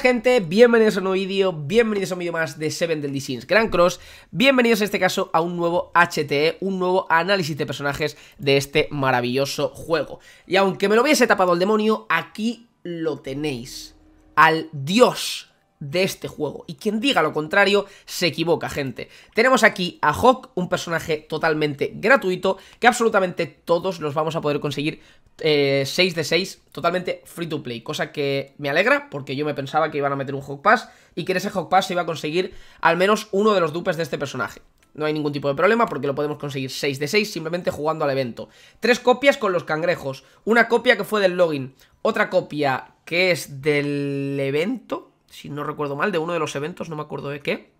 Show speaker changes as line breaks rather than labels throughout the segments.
gente, bienvenidos a un nuevo vídeo, bienvenidos a un vídeo más de Seven Deadly Sins Grand Cross Bienvenidos en este caso a un nuevo HTE, un nuevo análisis de personajes de este maravilloso juego Y aunque me lo hubiese tapado el demonio, aquí lo tenéis Al dios de este juego. Y quien diga lo contrario se equivoca, gente. Tenemos aquí a Hawk, un personaje totalmente gratuito, que absolutamente todos los vamos a poder conseguir 6 eh, de 6, totalmente free to play. Cosa que me alegra, porque yo me pensaba que iban a meter un Hawk Pass y que en ese Hawk Pass se iba a conseguir al menos uno de los dupes de este personaje. No hay ningún tipo de problema porque lo podemos conseguir 6 de 6 simplemente jugando al evento. Tres copias con los cangrejos, una copia que fue del login, otra copia que es del evento, si no recuerdo mal, de uno de los eventos, no me acuerdo de qué.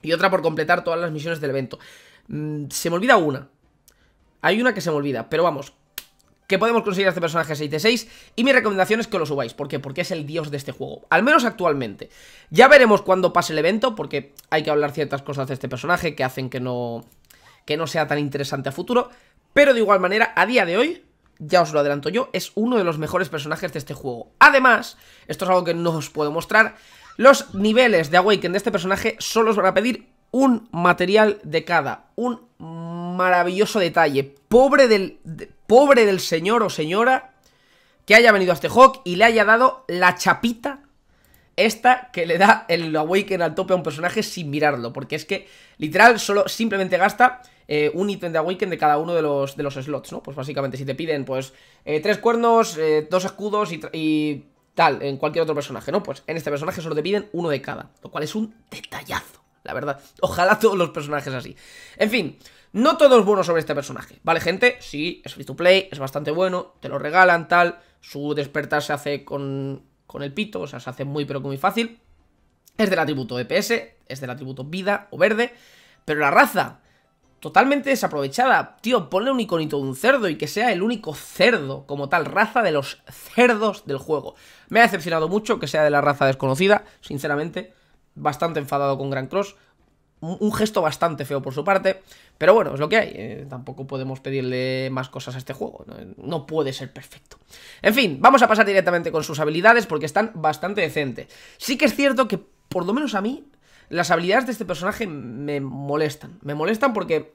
Y otra por completar todas las misiones del evento. Mm, se me olvida una. Hay una que se me olvida, pero vamos, que podemos conseguir a este personaje 6 6 y mi recomendación es que lo subáis, ¿por qué? Porque es el dios de este juego, al menos actualmente. Ya veremos cuando pase el evento, porque hay que hablar ciertas cosas de este personaje que hacen que no, que no sea tan interesante a futuro, pero de igual manera, a día de hoy, ya os lo adelanto yo, es uno de los mejores personajes de este juego. Además, esto es algo que no os puedo mostrar, los niveles de Awaken de este personaje solo os van a pedir un material de cada, un maravilloso detalle, pobre del, pobre del señor o señora que haya venido a este Hawk y le haya dado la chapita esta que le da el Awaken al tope a un personaje sin mirarlo, porque es que literal solo simplemente gasta eh, un ítem de Awaken de cada uno de los, de los slots, ¿no? Pues básicamente, si te piden, pues, eh, tres cuernos, eh, dos escudos y, tal, en cualquier otro personaje, ¿no? Pues en este personaje solo te piden uno de cada, lo cual es un detallazo, la verdad. Ojalá todos los personajes así. En fin, no todo es bueno sobre este personaje, ¿vale, gente? Sí, es free to play, es bastante bueno, te lo regalan, tal, su despertar se hace con, con el pito, o sea, se hace muy pero muy fácil. Es del atributo EPS, es del atributo vida o verde, pero la raza totalmente desaprovechada. Tío, ponle un iconito de un cerdo y que sea el único cerdo como tal, raza de los cerdos del juego. Me ha decepcionado mucho que sea de la raza desconocida, sinceramente. Bastante enfadado con Gran Cross. Un gesto bastante feo por su parte, pero bueno, es lo que hay. Eh, tampoco podemos pedirle más cosas a este juego. no puede ser perfecto. En fin, vamos a pasar directamente con sus habilidades porque están bastante decentes. Sí que es cierto que, por lo menos a mí, las habilidades de este personaje me molestan. Me molestan porque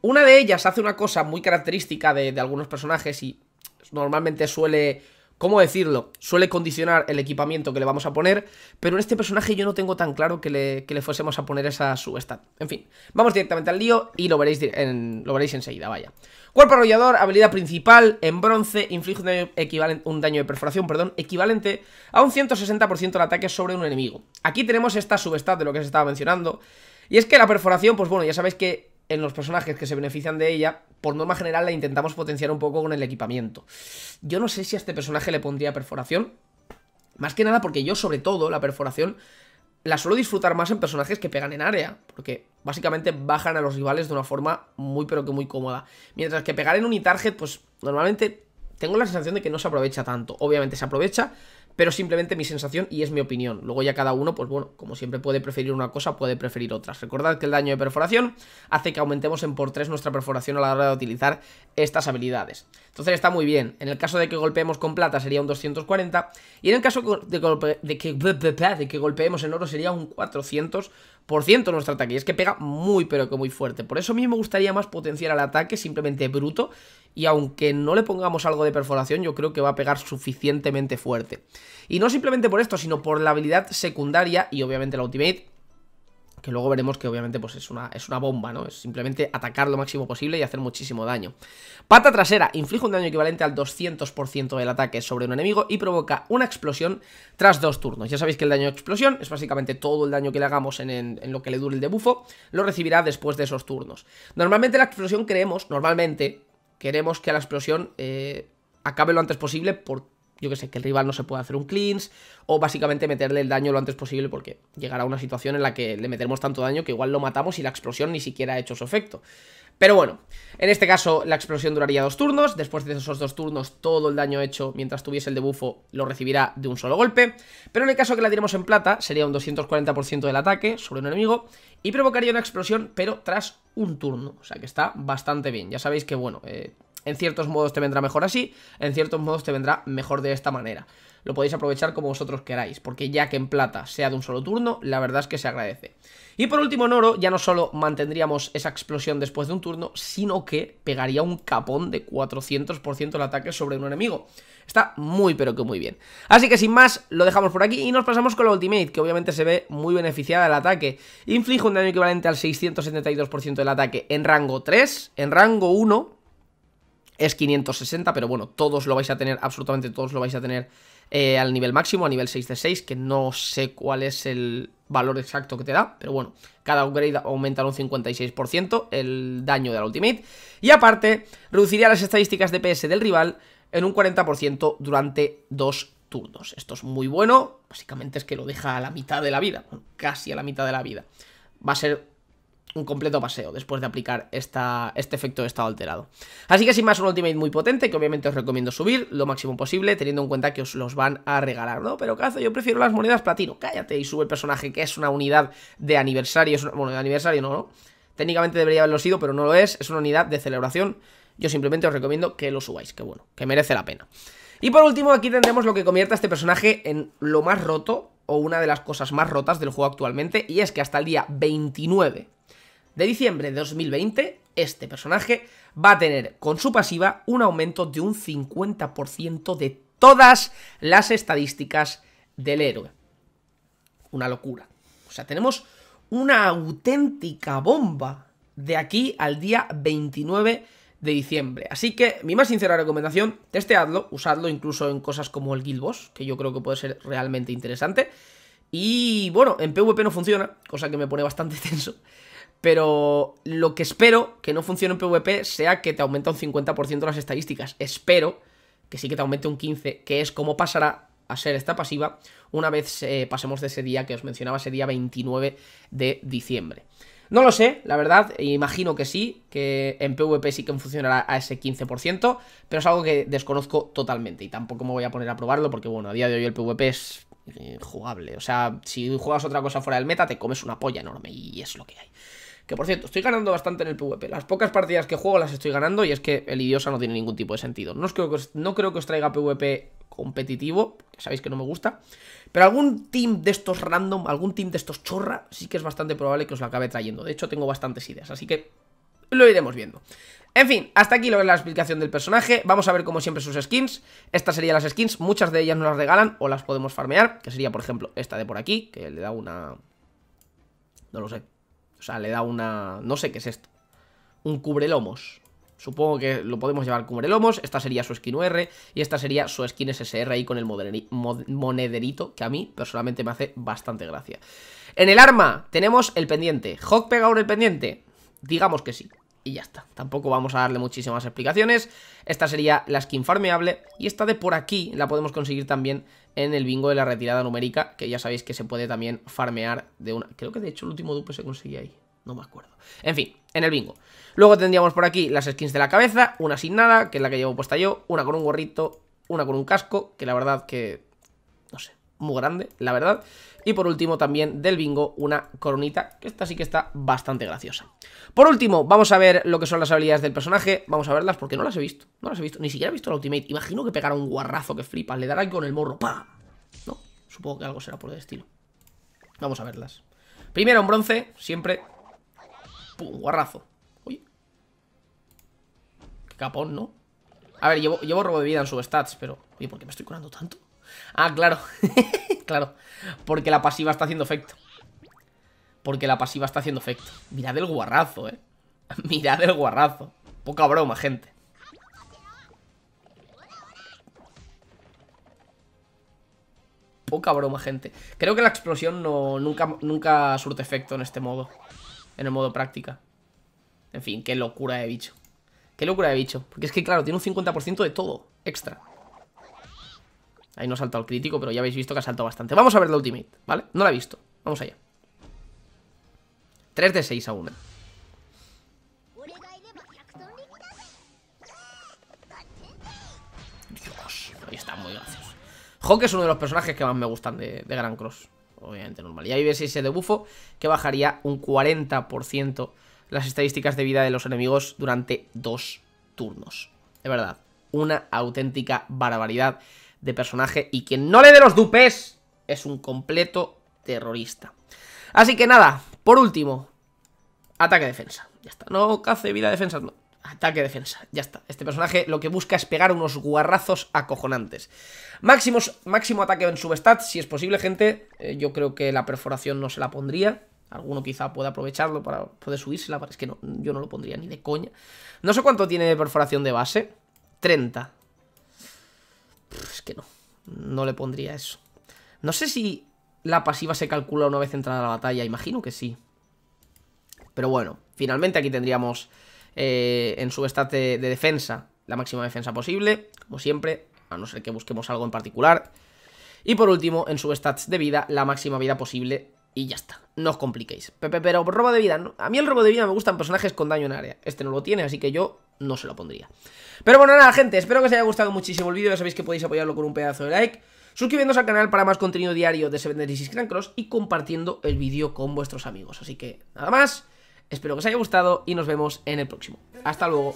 una de ellas hace una cosa muy característica de, algunos personajes y normalmente suele ¿cómo decirlo? Suele condicionar el equipamiento que le vamos a poner, pero en este personaje yo no tengo tan claro que le, fuésemos a poner esa subestad. En fin, vamos directamente al lío y lo veréis, lo veréis enseguida, vaya. Cuerpo arrollador, habilidad principal, en bronce, inflige un daño, de perforación, perdón, equivalente a un 160% de ataque sobre un enemigo. Aquí tenemos esta subestad de lo que se estaba mencionando, y es que la perforación, pues bueno, ya sabéis que en los personajes que se benefician de ella, por norma general la intentamos potenciar un poco con el equipamiento. Yo no sé si a este personaje le pondría perforación. Más que nada porque yo, sobre todo, la perforación la suelo disfrutar más en personajes que pegan en área, porque básicamente bajan a los rivales de una forma muy pero que muy cómoda. Mientras que pegar en un target, pues normalmente tengo la sensación de que no se aprovecha tanto. Obviamente se aprovecha, pero simplemente mi sensación y es mi opinión. Luego ya cada uno, pues bueno, como siempre puede preferir una cosa, puede preferir otras. Recordad que el daño de perforación hace que aumentemos en por 3 nuestra perforación a la hora de utilizar estas habilidades. Entonces está muy bien. En el caso de que golpeemos con plata sería un 240 y en el caso de, que, de que golpeemos en oro sería un 400 por ciento nuestro ataque. Y es que pega muy, pero que muy fuerte. Por eso a mí me gustaría más potenciar al ataque, simplemente bruto. Y aunque no le pongamos algo de perforación, yo creo que va a pegar suficientemente fuerte. Y no simplemente por esto, sino por la habilidad secundaria y obviamente la ultimate, que luego veremos que obviamente pues es una, es una bomba, ¿no? Es simplemente atacar lo máximo posible y hacer muchísimo daño. Pata trasera, inflige un daño equivalente al 200% del ataque sobre un enemigo y provoca una explosión tras dos turnos. Ya sabéis que el daño de explosión es básicamente todo el daño que le hagamos en, lo que le dure el debufo, lo recibirá después de esos turnos. Normalmente la explosión creemos, normalmente, queremos que la explosión eh, acabe lo antes posible porque yo que sé, que el rival no se puede hacer un cleanse, o básicamente meterle el daño lo antes posible porque llegará una situación en la que le metemos tanto daño que igual lo matamos y la explosión ni siquiera ha hecho su efecto. Pero bueno, en este caso la explosión duraría dos turnos, después de esos dos turnos todo el daño hecho mientras tuviese el debufo lo recibirá de un solo golpe, pero en el caso que la tiremos en plata sería un 240% del ataque sobre un enemigo y provocaría una explosión pero tras un turno, o sea que está bastante bien, ya sabéis que bueno... Eh, en ciertos modos te vendrá mejor así, en ciertos modos te vendrá mejor de esta manera. Lo podéis aprovechar como vosotros queráis, porque ya que en plata sea de un solo turno, la verdad es que se agradece. Y por último en oro, ya no solo mantendríamos esa explosión después de un turno, sino que pegaría un capón de 400% el ataque sobre un enemigo. Está muy pero que muy bien. Así que sin más, lo dejamos por aquí y nos pasamos con la ultimate, que obviamente se ve muy beneficiada del ataque. Inflige un daño equivalente al 672% del ataque en rango 3, en rango 1 es 560, pero bueno, todos lo vais a tener, absolutamente todos lo vais a tener eh, al nivel máximo, a nivel 6 de 6, que no sé cuál es el valor exacto que te da, pero bueno, cada upgrade aumenta un 56% el daño de la ultimate, y aparte, reduciría las estadísticas de PS del rival en un 40% durante dos turnos. Esto es muy bueno, básicamente es que lo deja a la mitad de la vida, casi a la mitad de la vida. Va a ser un completo paseo después de aplicar esta, este efecto de estado alterado. Así que sin más, un ultimate muy potente que obviamente os recomiendo subir lo máximo posible, teniendo en cuenta que os los van a regalar, ¿no? Pero cazo, yo prefiero las monedas platino. Cállate y sube el personaje, que es una unidad de aniversario. bueno, de aniversario no, ¿no? Técnicamente debería haberlo sido, pero no lo es. Es una unidad de celebración. Yo simplemente os recomiendo que lo subáis, que bueno, que merece la pena. Y por último, aquí tendremos lo que convierte a este personaje en lo más roto, o una de las cosas más rotas del juego actualmente, y es que hasta el día 29 de diciembre de 2020, este personaje va a tener con su pasiva un aumento de un 50% de todas las estadísticas del héroe. Una locura. O sea, tenemos una auténtica bomba de aquí al día 29 de diciembre. Así que mi más sincera recomendación, testeadlo, usadlo incluso en cosas como el Guild Boss, que yo creo que puede ser realmente interesante. Y bueno, en PvP no funciona, cosa que me pone bastante tenso. Pero lo que espero que no funcione en PvP sea que te aumente un 50% las estadísticas. Espero que sí que te aumente un 15%, que es como pasará a ser esta pasiva una vez eh, pasemos de ese día que os mencionaba, ese día 29 de diciembre. No lo sé, la verdad, e imagino que sí, que en PvP sí que funcionará a ese 15%, pero es algo que desconozco totalmente y tampoco me voy a poner a probarlo porque, bueno, a día de hoy el PvP es eh, jugable. O sea, si juegas otra cosa fuera del meta, te comes una polla enorme y es lo que hay. Que por cierto, estoy ganando bastante en el PvP. Las pocas partidas que juego las estoy ganando y es que el idiosa no tiene ningún tipo de sentido. No, creo, que os, no creo que os traiga PvP competitivo, que sabéis que no me gusta. Pero algún team de estos random, algún team de estos chorra, sí que es bastante probable que os la acabe trayendo. De hecho, tengo bastantes ideas, así que lo iremos viendo. En fin, hasta aquí lo que es la explicación del personaje, vamos a ver como siempre sus skins, estas serían las skins, muchas de ellas nos las regalan o las podemos farmear, que sería por ejemplo esta de por aquí, que le da una... no lo sé, o sea, le da una... no sé qué es esto, un cubrelomos, supongo que lo podemos llevar cubrelomos, esta sería su skin UR y esta sería su skin SSR ahí con el monederito, que a mí personalmente me hace bastante gracia. En el arma tenemos el pendiente, ¿Hawk pega ahora el pendiente? Digamos que sí y ya está. Tampoco vamos a darle muchísimas explicaciones. Esta sería la skin farmeable y esta de por aquí la podemos conseguir también en el bingo de la retirada numérica, que ya sabéis que se puede también farmear de una... Creo que de hecho el último dupe se conseguía ahí. No me acuerdo. En fin, en el bingo. Luego tendríamos por aquí las skins de la cabeza, una sin nada, que es la que llevo puesta yo, una con un gorrito, una con un casco, que la verdad que... no sé muy grande, la verdad. Y por último también del bingo una coronita, que esta sí que está bastante graciosa. Por último, vamos a ver lo que son las habilidades del personaje, vamos a verlas porque no las he visto, no las he visto, ni siquiera he visto la ultimate. Imagino que pegará un guarrazo que flipa le dará con el morro, pa. No, supongo que algo será por el estilo. Vamos a verlas. Primero un bronce, siempre. Un guarrazo. Uy. Qué capón, ¿no? A ver, llevo, llevo robo de vida en substats stats, pero... Oye, ¿por qué me estoy curando tanto? Ah, claro. claro. Porque la pasiva está haciendo efecto. Porque la pasiva está haciendo efecto. Mirad el guarrazo, eh. Mirad el guarrazo. Poca broma, gente. Poca broma, gente. Creo que la explosión no, nunca, nunca surte efecto en este modo. En el modo práctica. En fin, qué locura de bicho. Qué locura de bicho. Porque es que, claro, tiene un 50% de todo extra. Ahí no ha saltado el crítico, pero ya habéis visto que ha saltado bastante. Vamos a ver la ultimate, ¿vale? No la he visto. Vamos allá. 3 de 6 a 1. Dios, ahí está muy gracioso. Hawk es uno de los personajes que más me gustan de, Gran Cross. Obviamente normal. Y ahí ves ese debufo que bajaría un 40% las estadísticas de vida de los enemigos durante dos turnos. De verdad, una auténtica barbaridad de personaje y quien no le dé los dupes es un completo terrorista. Así que nada, por último, ataque-defensa. Ya está, no cace vida-defensa, Ataque-defensa, ya está. Este personaje lo que busca es pegar unos guarrazos acojonantes. Máximos, máximo ataque en subestad si es posible, gente. Eh, yo creo que la perforación no se la pondría. Alguno quizá pueda aprovecharlo para poder subírsela, pero es que yo no lo pondría ni de coña. No sé cuánto tiene de perforación de base. 30 es que no. No le pondría eso. No sé si la pasiva se calcula una vez entrada la batalla. Imagino que sí. Pero bueno, finalmente aquí tendríamos eh, en su stat de, defensa la máxima defensa posible. Como siempre, a no ser que busquemos algo en particular. Y por último, en su stats de vida, la máxima vida posible. Y ya está, no os compliquéis. Pepe, pero robo de vida, ¿no? a mí el robo de vida me gustan personajes con daño en área. Este no lo tiene, así que yo no se lo pondría Pero bueno, nada, gente, espero que os haya gustado muchísimo el vídeo Ya sabéis que podéis apoyarlo con un pedazo de like Suscribiéndose al canal para más contenido diario de Seven Days Cross Y compartiendo el vídeo con vuestros amigos Así que, nada más Espero que os haya gustado y nos vemos en el próximo Hasta luego